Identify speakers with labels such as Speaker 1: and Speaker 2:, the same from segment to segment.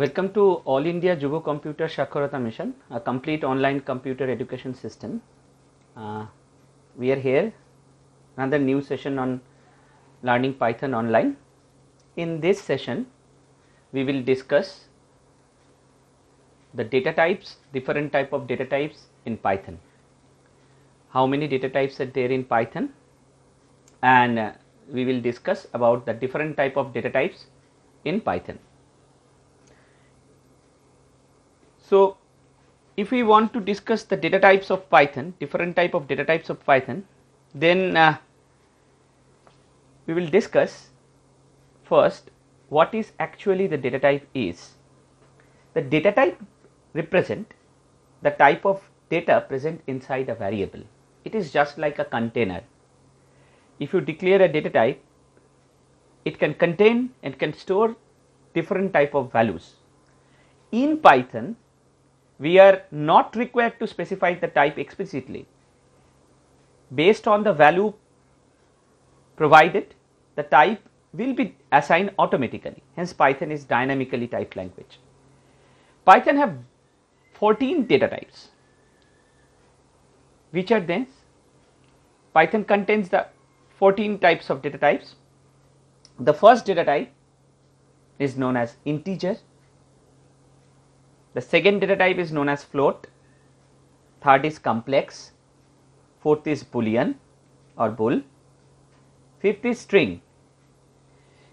Speaker 1: Welcome to All India Jubo Computer Shakarata Mission, a complete online computer education system. Uh, we are here, another new session on learning Python online. In this session, we will discuss the data types, different type of data types in Python. How many data types are there in Python? And uh, we will discuss about the different type of data types in Python. So if we want to discuss the data types of Python, different type of data types of Python, then uh, we will discuss first what is actually the data type is. The data type represent the type of data present inside a variable. It is just like a container. If you declare a data type, it can contain and can store different type of values. In Python, we are not required to specify the type explicitly. Based on the value provided, the type will be assigned automatically. Hence, Python is dynamically typed language. Python have 14 data types. Which are these? Python contains the 14 types of data types. The first data type is known as integer the second data type is known as float, third is complex, fourth is boolean or bool, fifth is string.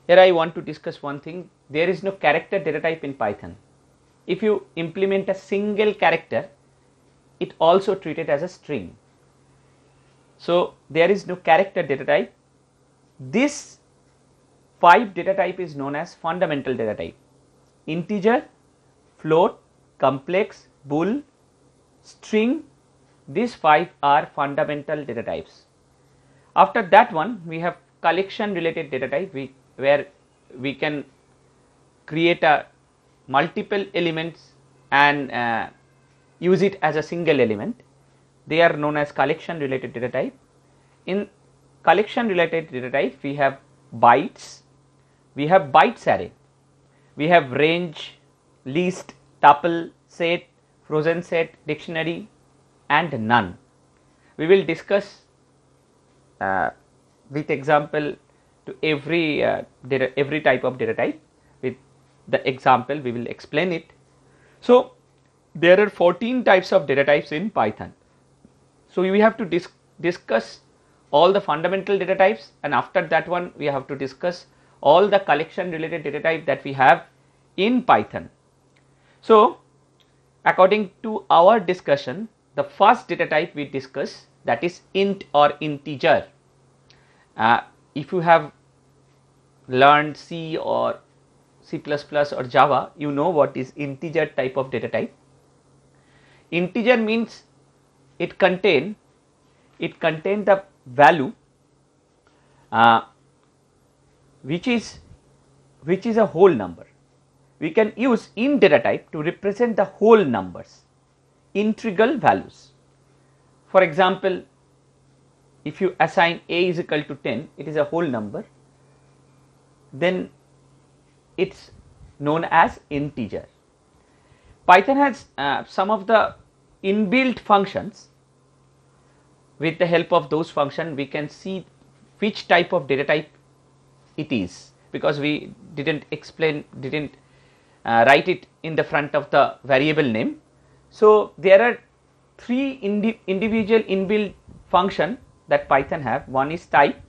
Speaker 1: Here I want to discuss one thing, there is no character data type in Python. If you implement a single character, it also treated as a string. So there is no character data type. This five data type is known as fundamental data type. Integer, float, complex, bool, string, these five are fundamental data types. After that one, we have collection related data type we, where we can create a multiple elements and uh, use it as a single element. They are known as collection related data type. In collection related data type, we have bytes, we have bytes array, we have range, list, tuple, set, frozen set, dictionary and none. We will discuss uh, with example to every uh, data, every type of data type with the example we will explain it. So there are 14 types of data types in Python. So we have to dis discuss all the fundamental data types and after that one we have to discuss all the collection related data type that we have in Python. So, according to our discussion, the first data type we discuss that is int or integer. Uh, if you have learned C or C++ or Java, you know what is integer type of data type. Integer means it contain it contain the value uh, which is which is a whole number we can use in data type to represent the whole numbers, integral values. For example, if you assign a is equal to 10, it is a whole number, then it's known as integer. Python has uh, some of the inbuilt functions. With the help of those functions, we can see which type of data type it is because we didn't explain, didn't uh, write it in the front of the variable name. So, there are three indi individual inbuilt function that Python have one is type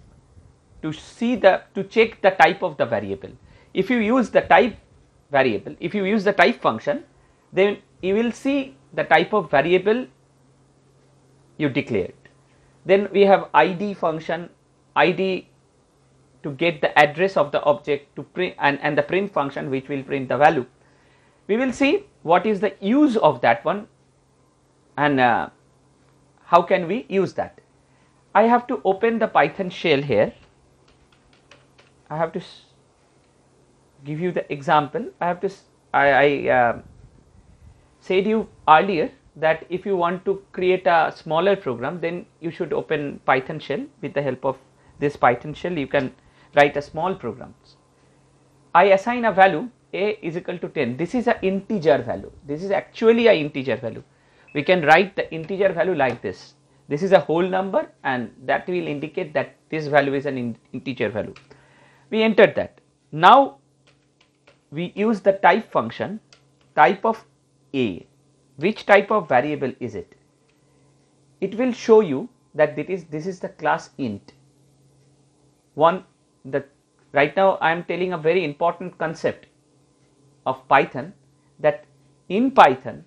Speaker 1: to see the to check the type of the variable. If you use the type variable if you use the type function then you will see the type of variable you declared. Then we have id function id to get the address of the object to print and, and the print function which will print the value. We will see what is the use of that one and uh, how can we use that. I have to open the python shell here. I have to give you the example. I have to I, I uh, said you earlier that if you want to create a smaller program then you should open python shell with the help of this python shell you can write a small program. I assign a value a is equal to 10. This is an integer value. This is actually an integer value. We can write the integer value like this. This is a whole number and that will indicate that this value is an in integer value. We entered that. Now we use the type function type of a. Which type of variable is it? It will show you that it is this is the class int. One that right now I am telling a very important concept of Python that in Python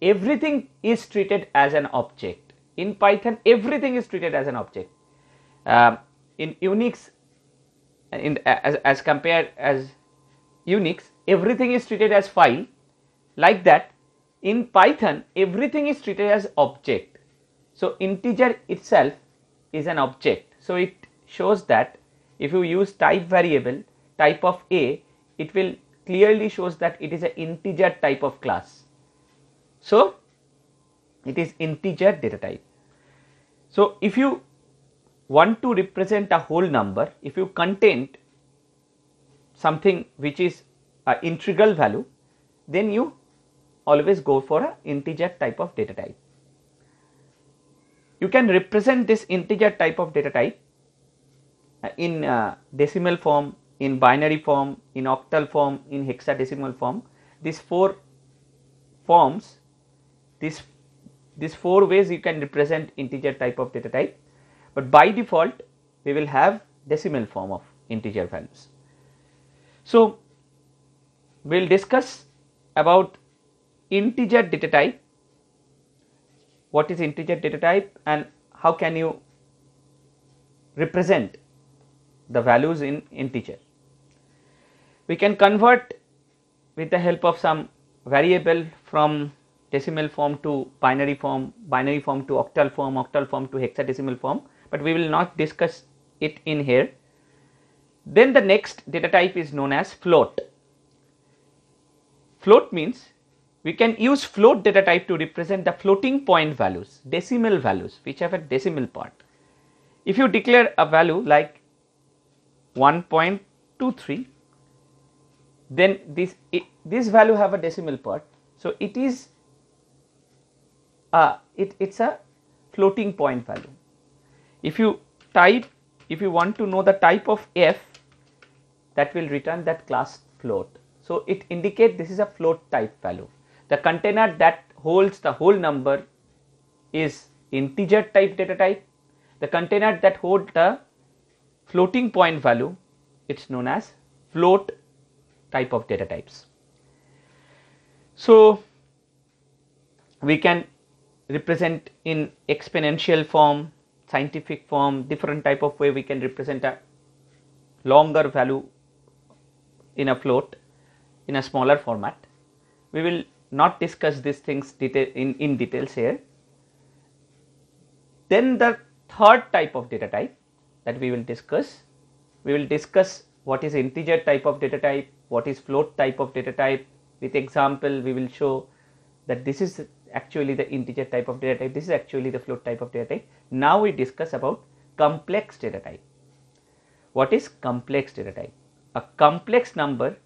Speaker 1: everything is treated as an object. In Python everything is treated as an object. Uh, in Unix, in as, as compared as Unix, everything is treated as file. Like that, in Python everything is treated as object. So integer itself is an object. So it shows that if you use type variable type of a it will clearly shows that it is an integer type of class so it is integer data type so if you want to represent a whole number if you contain something which is an integral value then you always go for a integer type of data type you can represent this integer type of data type in uh, decimal form, in binary form, in octal form, in hexadecimal form. These four forms, these these four ways you can represent integer type of data type. But by default, we will have decimal form of integer values. So, we will discuss about integer data type, what is integer data type and how can you represent the values in integer. We can convert with the help of some variable from decimal form to binary form, binary form to octal form, octal form to hexadecimal form, but we will not discuss it in here. Then the next data type is known as float. Float means we can use float data type to represent the floating point values, decimal values, which have a decimal part. If you declare a value like 1.23 then this it, this value have a decimal part so it is uh, it, it's a floating point value if you type if you want to know the type of f that will return that class float so it indicate this is a float type value the container that holds the whole number is integer type data type the container that hold the floating point value, it's known as float type of data types. So we can represent in exponential form, scientific form, different type of way we can represent a longer value in a float in a smaller format. We will not discuss these things detail in, in details here. Then the third type of data type that we will discuss. We will discuss what is integer type of data type, what is float type of data type. With example, we will show that this is actually the integer type of data type, this is actually the float type of data type. Now we discuss about complex data type. What is complex data type? A complex number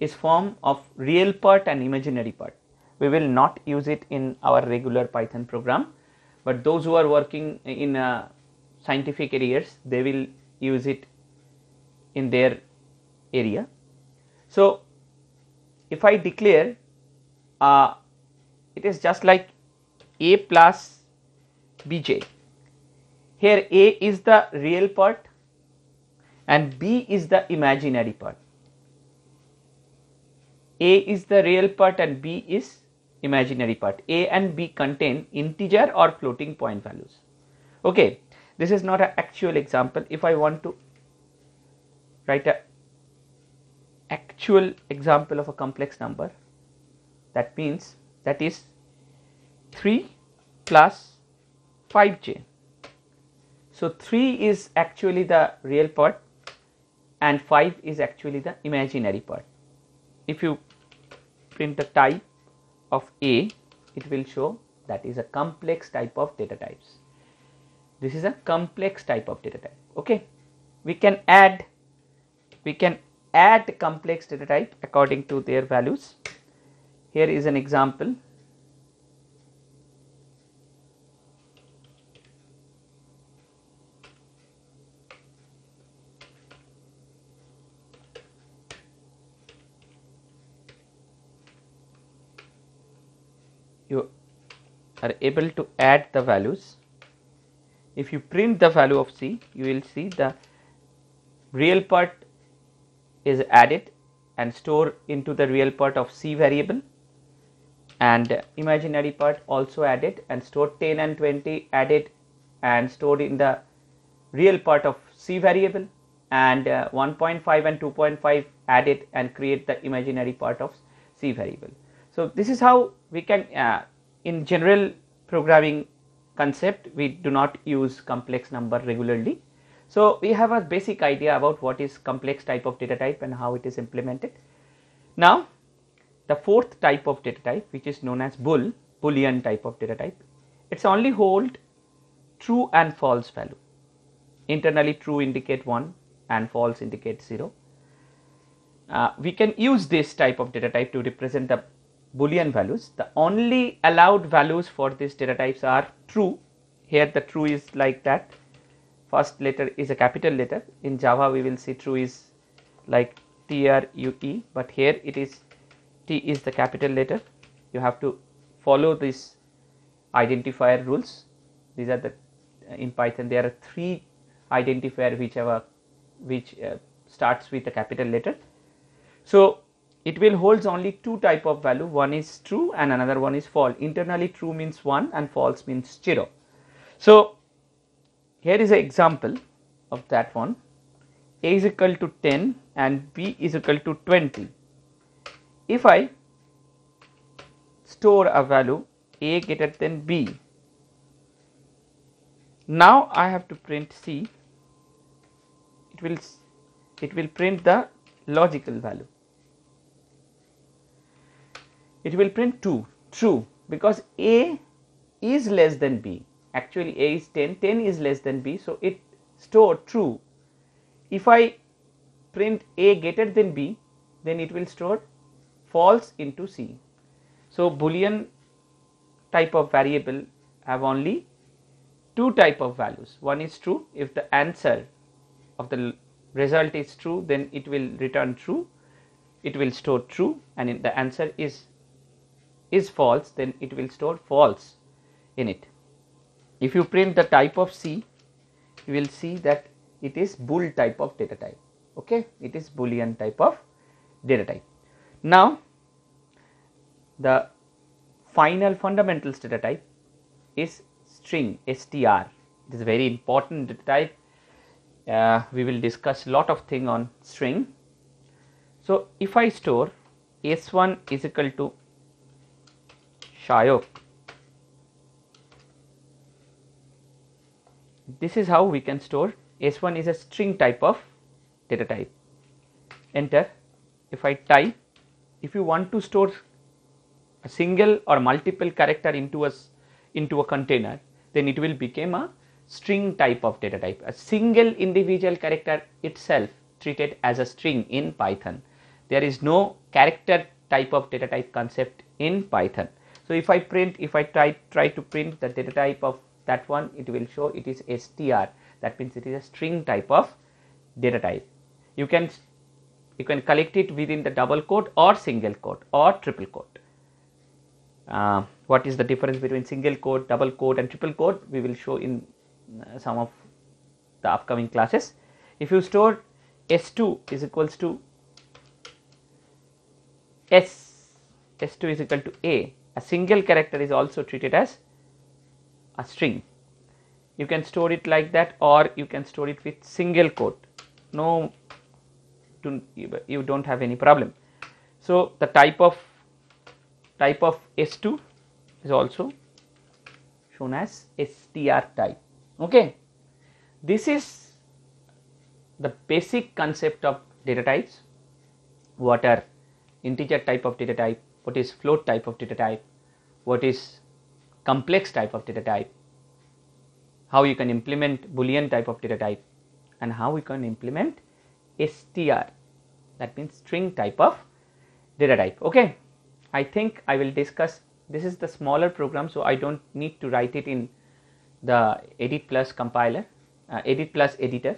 Speaker 1: is form of real part and imaginary part. We will not use it in our regular Python program, but those who are working in a uh, scientific areas they will use it in their area so if i declare uh, it is just like a plus bj here a is the real part and b is the imaginary part a is the real part and b is imaginary part a and b contain integer or floating point values okay this is not an actual example if I want to write an actual example of a complex number that means that is 3 plus 5j so 3 is actually the real part and 5 is actually the imaginary part if you print the type of a it will show that is a complex type of data types this is a complex type of data type okay we can add we can add complex data type according to their values here is an example you are able to add the values if you print the value of c you will see the real part is added and stored into the real part of c variable and imaginary part also added and stored 10 and 20 added and stored in the real part of c variable and uh, 1.5 and 2.5 added and create the imaginary part of c variable so this is how we can uh, in general programming concept we do not use complex number regularly. So we have a basic idea about what is complex type of data type and how it is implemented. Now the fourth type of data type which is known as bool, boolean type of data type, it's only hold true and false value. Internally true indicate 1 and false indicate 0. Uh, we can use this type of data type to represent the boolean values the only allowed values for these data types are true here the true is like that first letter is a capital letter in java we will see true is like true but here it is t is the capital letter you have to follow these identifier rules these are the uh, in python there are three identifier whichever which uh, starts with a capital letter so it will holds only two type of value one is true and another one is false internally true means 1 and false means 0 so here is an example of that one a is equal to 10 and b is equal to 20 if i store a value a greater than b now i have to print c it will it will print the logical value it will print 2 true because a is less than b actually a is 10 10 is less than b so it store true if i print a greater than b then it will store false into c so boolean type of variable have only two type of values one is true if the answer of the result is true then it will return true it will store true and the answer is is false then it will store false in it. If you print the type of C you will see that it is bool type of data type okay it is boolean type of data type. Now the final fundamentals data type is string str it is a very important data type uh, we will discuss lot of thing on string so if i store s1 is equal to Shayok. This is how we can store S1 is a string type of data type. Enter. If I type, if you want to store a single or multiple character into a, into a container, then it will become a string type of data type. A single individual character itself treated as a string in Python. There is no character type of data type concept in Python so if i print if i try try to print the data type of that one it will show it is str that means it is a string type of data type you can you can collect it within the double quote or single quote or triple quote uh, what is the difference between single quote double quote and triple quote we will show in uh, some of the upcoming classes if you store s2 is equals to s s2 is equal to a a single character is also treated as a string you can store it like that or you can store it with single quote no don't, you don't have any problem so the type of type of s2 is also shown as str type okay this is the basic concept of data types what are integer type of data type what is float type of data type, what is complex type of data type, how you can implement boolean type of data type and how we can implement str that means string type of data type okay i think i will discuss this is the smaller program so i don't need to write it in the edit plus compiler uh, edit plus editor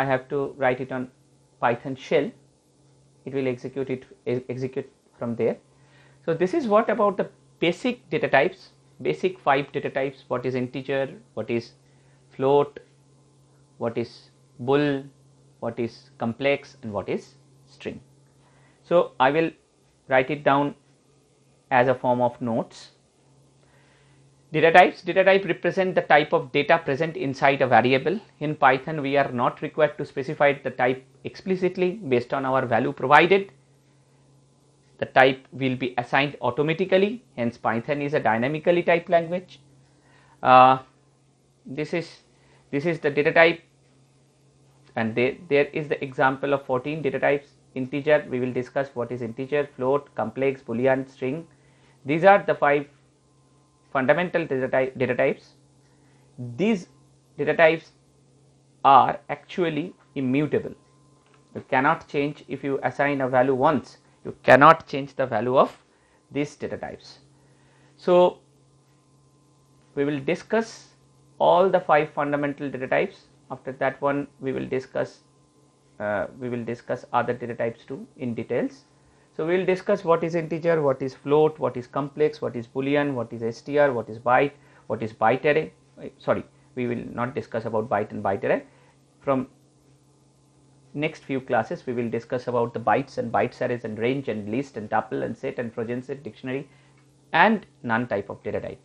Speaker 1: i have to write it on python shell it will execute it execute from there so this is what about the basic data types, basic five data types, what is integer, what is float, what is bool, what is complex and what is string. So I will write it down as a form of notes. Data types, data type represent the type of data present inside a variable. In Python, we are not required to specify the type explicitly based on our value provided the type will be assigned automatically, hence Python is a dynamically typed language. Uh, this is this is the data type and there there is the example of 14 data types integer we will discuss what is integer float complex boolean string these are the five fundamental data, type, data types these data types are actually immutable you cannot change if you assign a value once you cannot change the value of these data types. So, we will discuss all the five fundamental data types after that one we will discuss uh, we will discuss other data types too in details. So, we will discuss what is integer, what is float, what is complex, what is boolean, what is str, what is byte, what is byte array. Sorry, we will not discuss about byte and byte array. From next few classes we will discuss about the bytes and byte arrays and range and list and tuple and set and frozenset, dictionary and non type of data type.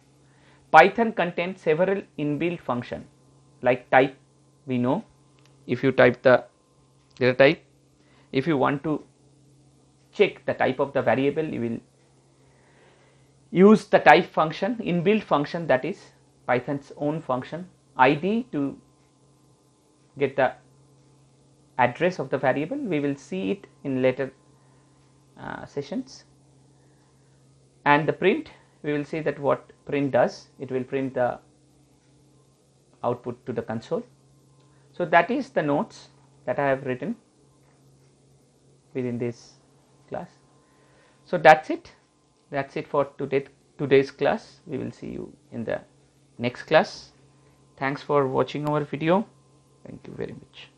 Speaker 1: Python contains several inbuilt function like type we know if you type the data type if you want to check the type of the variable you will use the type function inbuilt function that is Python's own function id to get the address of the variable we will see it in later uh, sessions and the print we will see that what print does it will print the output to the console so that is the notes that I have written within this class so that's it that's it for today today's class we will see you in the next class thanks for watching our video thank you very much